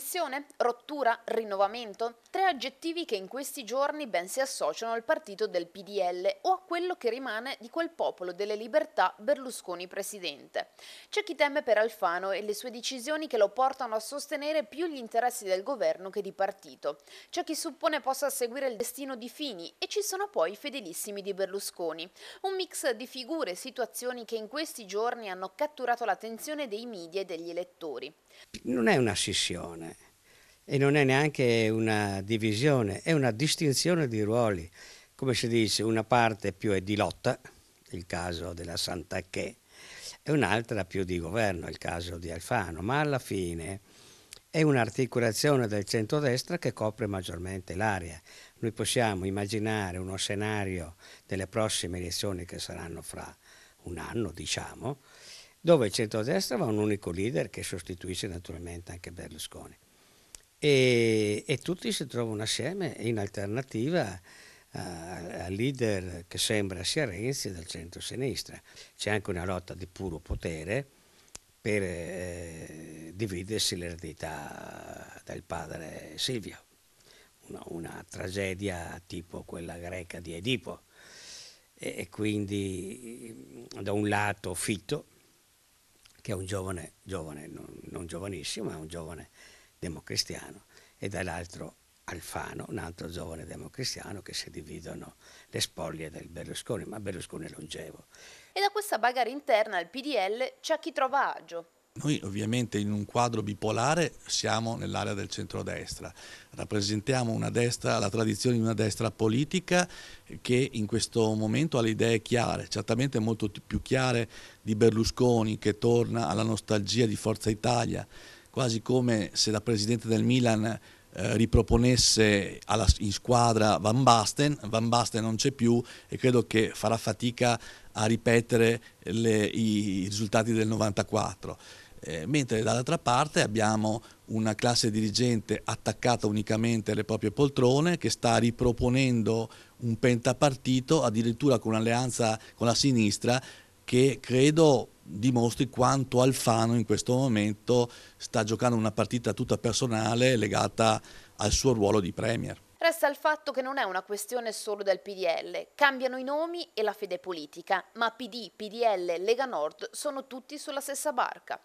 Scissione? Rottura? Rinnovamento? Tre aggettivi che in questi giorni ben si associano al partito del PDL o a quello che rimane di quel popolo delle libertà Berlusconi presidente. C'è chi teme per Alfano e le sue decisioni che lo portano a sostenere più gli interessi del governo che di partito. C'è chi suppone possa seguire il destino di Fini e ci sono poi i fedelissimi di Berlusconi. Un mix di figure e situazioni che in questi giorni hanno catturato l'attenzione dei media e degli elettori. Non è una scissione e non è neanche una divisione, è una distinzione di ruoli. Come si dice, una parte più è di lotta, il caso della Santa Che, e un'altra più di governo, il caso di Alfano, ma alla fine è un'articolazione del centrodestra che copre maggiormente l'area. Noi possiamo immaginare uno scenario delle prossime elezioni che saranno fra un anno, diciamo, dove il centrodestra va un unico leader che sostituisce naturalmente anche Berlusconi e, e tutti si trovano assieme in alternativa al leader che sembra sia Renzi del centro-sinistra. C'è anche una lotta di puro potere per eh, dividersi l'eredità del padre Silvio, una, una, tragedia tipo quella greca di Edipo. E, e, quindi da un lato Fitto, che è un giovane, giovane non, non giovanissimo, ma è un giovane democristiano, e dall'altro Alfano, un altro giovane democristiano, che si dividono le spoglie del Berlusconi, ma Berlusconi è longevo. E da questa bagarre interna al PDL c'è chi trova agio. Noi ovviamente in un quadro bipolare siamo nell'area del centrodestra, rappresentiamo una destra, la tradizione di una destra politica che in questo momento ha le idee chiare, certamente molto più chiare di Berlusconi che torna alla nostalgia di Forza Italia, quasi come se la presidente del Milan eh, riproponesse alla, in squadra Van Basten, Van Basten non c'è più e credo che farà fatica a ripetere le, i risultati del 94. Eh, mentre dall'altra parte abbiamo una classe dirigente attaccata unicamente alle proprie poltrone che sta riproponendo un pentapartito addirittura con un'alleanza con la sinistra che credo dimostri quanto Alfano in questo momento sta giocando una partita tutta personale legata al suo ruolo di Premier. Resta il fatto che non è una questione solo del PDL, cambiano i nomi e la fede politica, ma PD, PDL, e Lega Nord sono tutti sulla stessa barca.